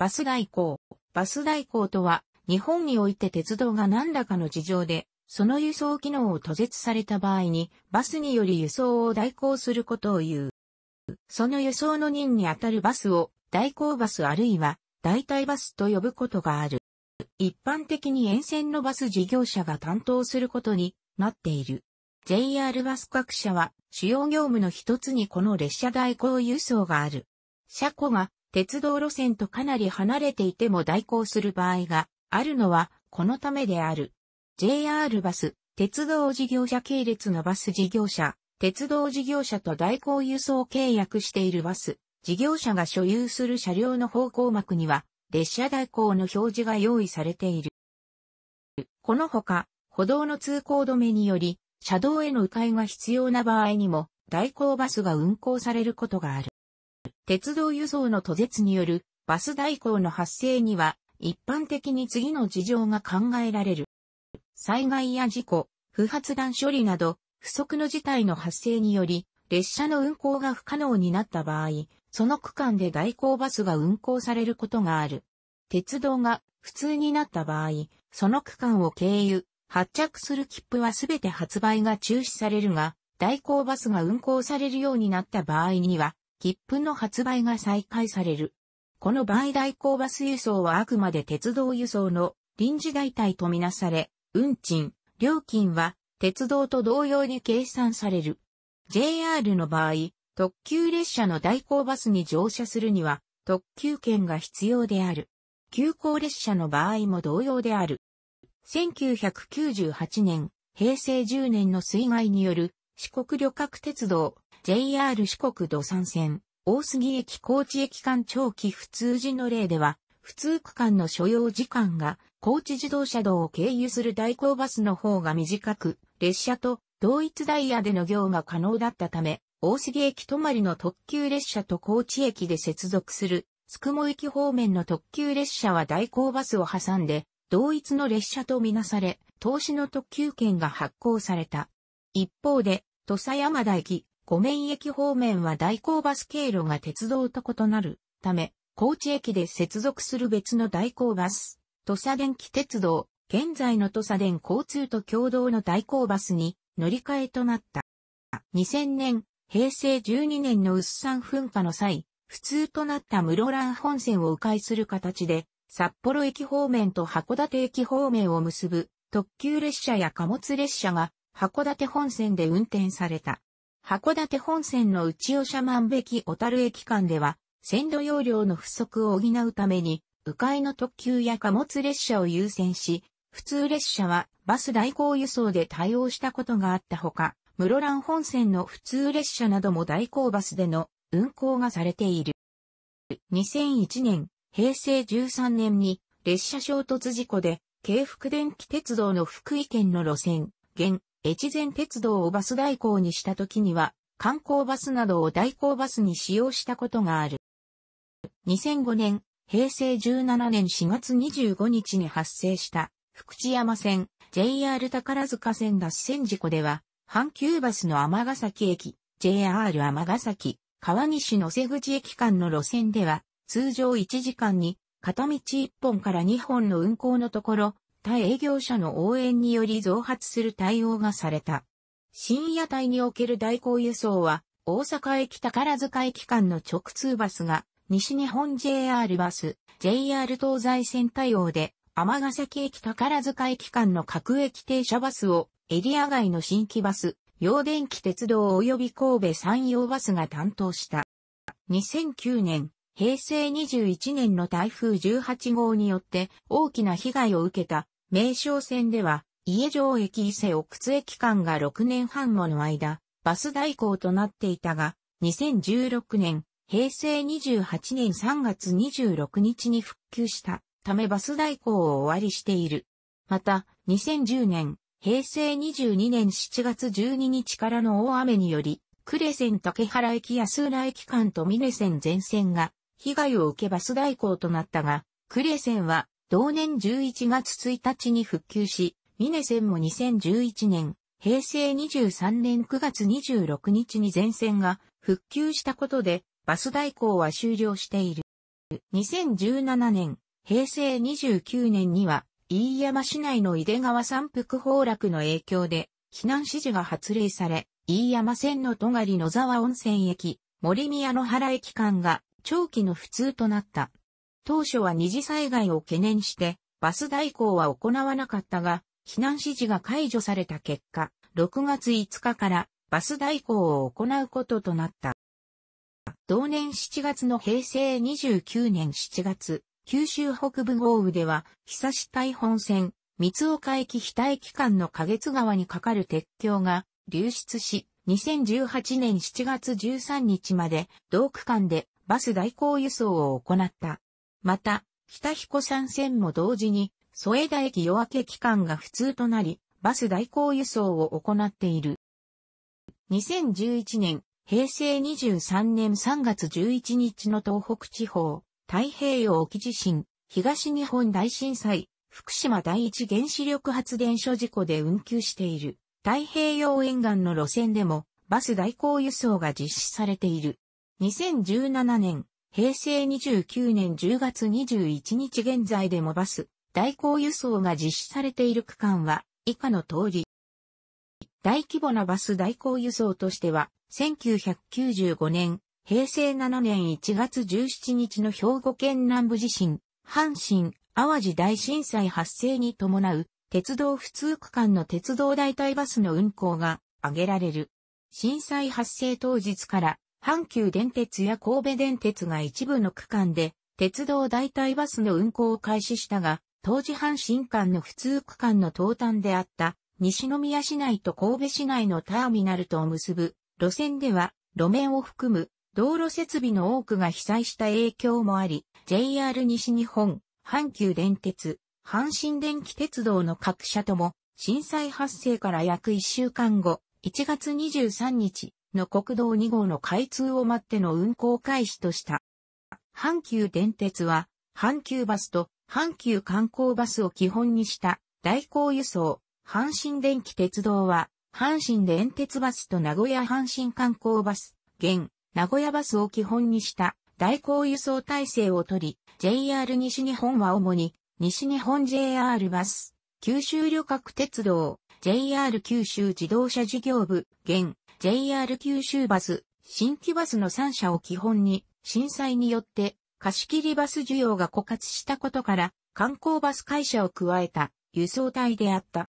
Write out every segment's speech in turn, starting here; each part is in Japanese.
バス代行。バス代行とは、日本において鉄道が何らかの事情で、その輸送機能を途絶された場合に、バスにより輸送を代行することを言う。その輸送の任にあたるバスを、代行バスあるいは、代替バスと呼ぶことがある。一般的に沿線のバス事業者が担当することになっている。JR バス各社は主要業務の一つにこの列車代行輸送がある。車庫が鉄道路線とかなり離れていても代行する場合があるのはこのためである。JR バス、鉄道事業者系列のバス事業者、鉄道事業者と代行輸送契約しているバス、事業者が所有する車両の方向幕には、列車代行の表示が用意されている。このほか、歩道の通行止めにより、車道への迂回が必要な場合にも、代行バスが運行されることがある。鉄道輸送の途絶によるバス代行の発生には、一般的に次の事情が考えられる。災害や事故、不発弾処理など、不測の事態の発生により、列車の運行が不可能になった場合、その区間で代行バスが運行されることがある。鉄道が普通になった場合、その区間を経由、発着する切符はすべて発売が中止されるが、代行バスが運行されるようになった場合には、切符の発売が再開される。この場合代行バス輸送はあくまで鉄道輸送の臨時代替とみなされ、運賃、料金は鉄道と同様に計算される。JR の場合、特急列車の代行バスに乗車するには特急券が必要である。急行列車の場合も同様である。1998年、平成10年の水害による四国旅客鉄道 JR 四国土産線、大杉駅高知駅間長期普通時の例では、普通区間の所要時間が、高知自動車道を経由する代行バスの方が短く、列車と同一ダイヤでの業が可能だったため、大杉駅止まりの特急列車と高知駅で接続する、つくも駅方面の特急列車は代行バスを挟んで、同一の列車とみなされ、投資の特急券が発行された。一方で、土佐山田駅、五面駅方面は代行バス経路が鉄道と異なるため、高知駅で接続する別の代行バス、土佐電気鉄道、現在の土佐電交通と共同の代行バスに乗り換えとなった。2000年、平成12年の薄山噴火の際、普通となった室蘭本線を迂回する形で、札幌駅方面と函館駅方面を結ぶ特急列車や貨物列車が函館本線で運転された。函館本線の内尾社万べき小樽駅間では、線路容量の不足を補うために、迂回の特急や貨物列車を優先し、普通列車はバス代行輸送で対応したことがあったほか、室蘭本線の普通列車なども代行バスでの運行がされている。2001年、平成13年に列車衝突事故で、京福電気鉄道の福井県の路線、現、越前鉄道をバス代行にした時には、観光バスなどを代行バスに使用したことがある。2005年、平成17年4月25日に発生した福知山線 JR 宝塚線脱線事故では、阪急バスの尼崎駅、JR 尼崎、川西の瀬口駅間の路線では、通常1時間に片道1本から2本の運行のところ、他営業者の応援により増発する対応がされた。深夜帯における代行輸送は、大阪駅宝塚駅間の直通バスが、西日本 JR バス、JR 東西線対応で、ヶ崎駅宝塚駅間の各駅停車バスを、エリア外の新規バス、洋電気鉄道及び神戸山陽バスが担当した。2009年、平成21年の台風18号によって大きな被害を受けた名称線では、家城駅伊勢奥津駅間が6年半もの間、バス代行となっていたが、2016年、平成28年3月26日に復旧したためバス代行を終わりしている。また、2010年、平成22年7月12日からの大雨により、呉線竹原駅安浦駅間と峰線全線が被害を受けバス代行となったが、呉線は同年11月1日に復旧し、ミネ線も2011年、平成23年9月26日に全線が復旧したことで、バス代行は終了している。2017年、平成29年には、飯山市内の井出川山腹崩落の影響で、避難指示が発令され、飯山線の戸狩野沢温泉駅、森宮野原駅間が長期の不通となった。当初は二次災害を懸念して、バス代行は行わなかったが、避難指示が解除された結果、6月5日からバス代行を行うこととなった。同年7月の平成29年7月、九州北部豪雨では、久し台本線、三岡駅非待機間の花月川に架かる鉄橋が流出し、2018年7月13日まで同区間でバス代行輸送を行った。また、北彦山線も同時に、添田駅夜明け期間が普通となり、バス代行輸送を行っている。2011年、平成23年3月11日の東北地方、太平洋沖地震、東日本大震災、福島第一原子力発電所事故で運休している太平洋沿岸の路線でもバス代行輸送が実施されている。2017年、平成29年10月21日現在でもバス、代行輸送が実施されている区間は、以下の通り。大規模なバス代行輸送としては、1995年、平成7年1月17日の兵庫県南部地震、阪神、淡路大震災発生に伴う、鉄道普通区間の鉄道代替バスの運行が挙げられる。震災発生当日から阪急電鉄や神戸電鉄が一部の区間で、鉄道代替バスの運行を開始したが、当時阪神間の普通区間の東端であった、西宮市内と神戸市内のターミナルとを結ぶ路線では、路面を含む道路設備の多くが被災した影響もあり、JR 西日本、阪急電鉄、阪神電気鉄道の各社とも、震災発生から約1週間後、1月23日、の国道2号の開通を待っての運行開始とした。阪急電鉄は、阪急バスと阪急観光バスを基本にした代行輸送、阪神電気鉄道は、阪神電鉄バスと名古屋阪神観光バス、現、名古屋バスを基本にした代行輸送体制をとり、JR 西日本は主に、西日本 JR バス、九州旅客鉄道、JR 九州自動車事業部、現、JR 九州バス、新規バスの3社を基本に、震災によって貸し切りバス需要が枯渇したことから、観光バス会社を加えた輸送隊であった。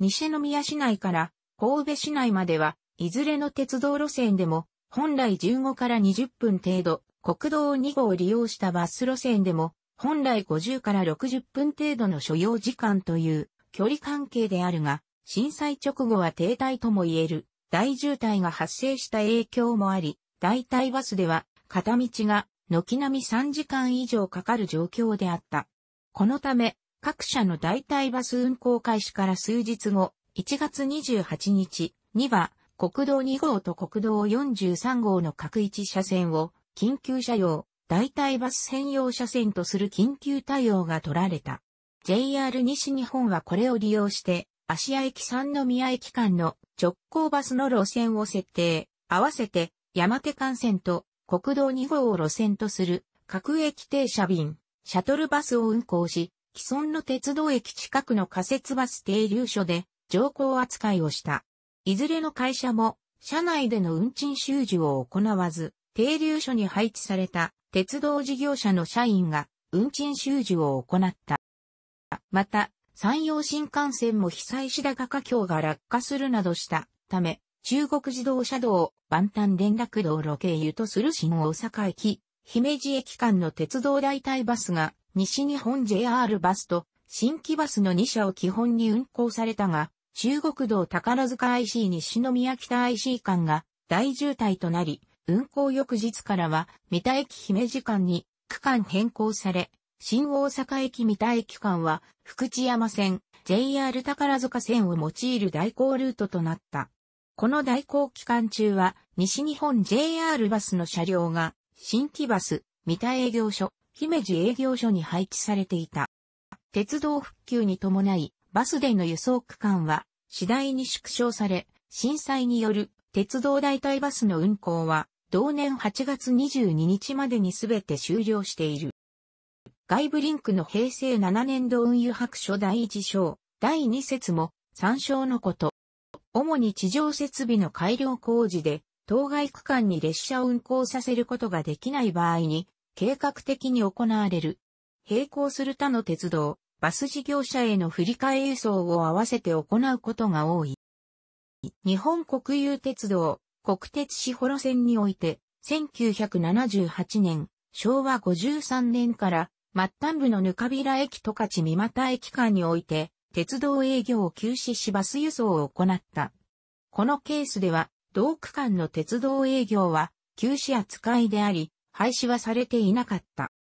西宮市内から神戸市内までは、いずれの鉄道路線でも、本来15から20分程度、国道2号を利用したバス路線でも、本来50から60分程度の所要時間という距離関係であるが、震災直後は停滞とも言える大渋滞が発生した影響もあり、代替バスでは片道が軒並み3時間以上かかる状況であった。このため、各社の代替バス運行開始から数日後、1月28日には国道2号と国道43号の各一車線を緊急車用、代替バス専用車線とする緊急対応が取られた。JR 西日本はこれを利用して、芦屋駅三宮駅間の直行バスの路線を設定、合わせて山手幹線と国道2号を路線とする各駅停車便、シャトルバスを運行し、既存の鉄道駅近くの仮設バス停留所で乗降扱いをした。いずれの会社も社内での運賃収受を行わず、停留所に配置された鉄道事業者の社員が運賃収受を行った。また、山陽新幹線も被災し高架橋が落下するなどしたため、中国自動車道、万端連絡道路経由とする新大阪駅、姫路駅間の鉄道代替バスが、西日本 JR バスと新規バスの2社を基本に運行されたが、中国道宝塚 IC 西宮北 IC 間が大渋滞となり、運行翌日からは、三田駅姫路間に区間変更され、新大阪駅三田駅間は、福知山線、JR 宝塚線を用いる代行ルートとなった。この代行期間中は、西日本 JR バスの車両が、新規バス、三田営業所、姫路営業所に配置されていた。鉄道復旧に伴い、バスでの輸送区間は、次第に縮小され、震災による鉄道代替バスの運行は、同年8月22日までにすべて終了している。外部リンクの平成7年度運輸白書第1章、第2節も参照のこと。主に地上設備の改良工事で、当該区間に列車を運行させることができない場合に、計画的に行われる。並行する他の鉄道、バス事業者への振り替え輸送を合わせて行うことが多い。日本国有鉄道、国鉄ホ幌線において、1978年、昭和53年から末端部のぬかびら駅十勝三股駅間において、鉄道営業を休止しバス輸送を行った。このケースでは、同区間の鉄道営業は休止扱いであり、廃止はされていなかった。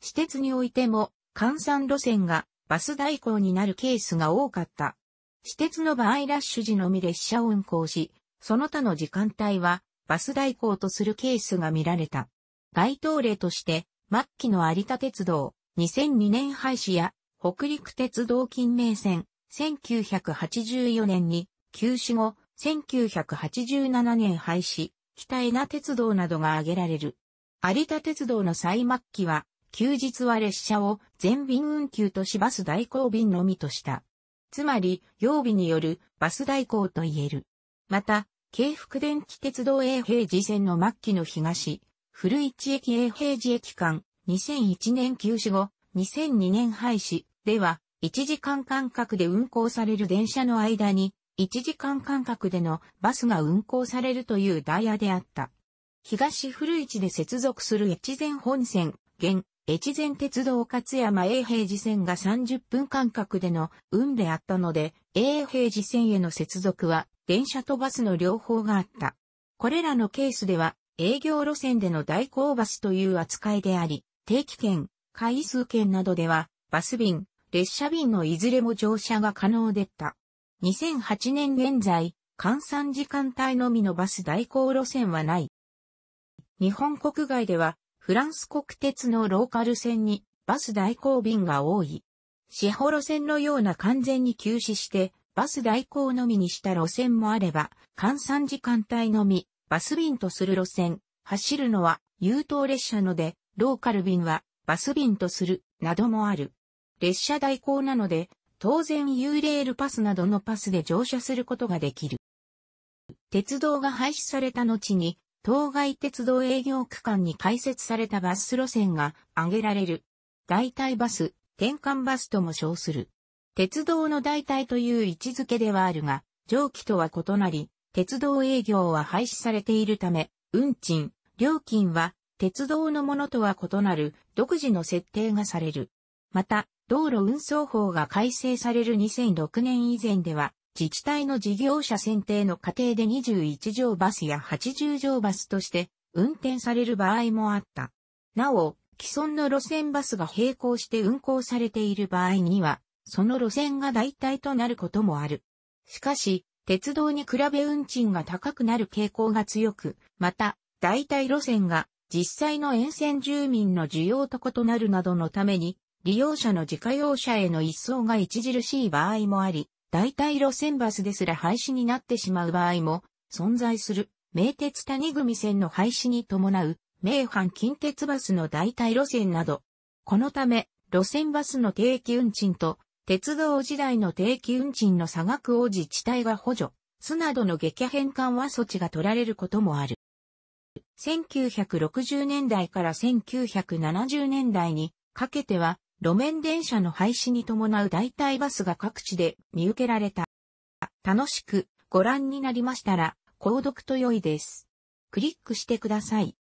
私鉄においても、換算路線がバス代行になるケースが多かった。私鉄の場合ラッシュ時のみ列車を運行し、その他の時間帯はバス代行とするケースが見られた。該当例として、末期の有田鉄道、2002年廃止や、北陸鉄道金名線、1984年に、休止後、1987年廃止、北江名鉄道などが挙げられる。有田鉄道の最末期は、休日は列車を全便運休としバス代行便のみとした。つまり、曜日によるバス代行と言える。また、京福電気鉄道永平時線の末期の東、古市駅永平寺駅間、2001年休止後、2002年廃止では、1時間間隔で運行される電車の間に、1時間間隔でのバスが運行されるというダイヤであった。東古市で接続する越前本線、現、越前鉄道勝山永平寺線が30分間隔での運であったので、永平寺線への接続は電車とバスの両方があった。これらのケースでは、営業路線での代行バスという扱いであり、定期券、回数券などでは、バス便、列車便のいずれも乗車が可能でった。2008年現在、換算時間帯のみのバス代行路線はない。日本国外では、フランス国鉄のローカル線にバス代行便が多い。シホ路線のような完全に休止して、バス代行のみにした路線もあれば、換算時間帯のみ、バス便とする路線、走るのは優等列車ので、ローカル便はバス便とする、などもある。列車代行なので、当然 U レールパスなどのパスで乗車することができる。鉄道が廃止された後に、当該鉄道営業区間に開設されたバス路線が挙げられる。代替バス、転換バスとも称する。鉄道の代替という位置づけではあるが、蒸気とは異なり、鉄道営業は廃止されているため、運賃、料金は鉄道のものとは異なる独自の設定がされる。また、道路運送法が改正される2006年以前では、自治体の事業者選定の過程で21条バスや80条バスとして運転される場合もあった。なお、既存の路線バスが並行して運行されている場合には、その路線が代替となることもある。しかし、鉄道に比べ運賃が高くなる傾向が強く、また、代替路線が実際の沿線住民の需要と異なるなどのために、利用者の自家用車への一層が著しい場合もあり、代替路線バスですら廃止になってしまう場合も存在する、名鉄谷組線の廃止に伴う、名阪近鉄バスの代替路線など。このため、路線バスの定期運賃と鉄道時代の定期運賃の差額を自治体が補助、すなどの激変緩和措置が取られることもある。1960年代から1970年代にかけては、路面電車の廃止に伴う代替バスが各地で見受けられた。楽しくご覧になりましたら、購読と良いです。クリックしてください。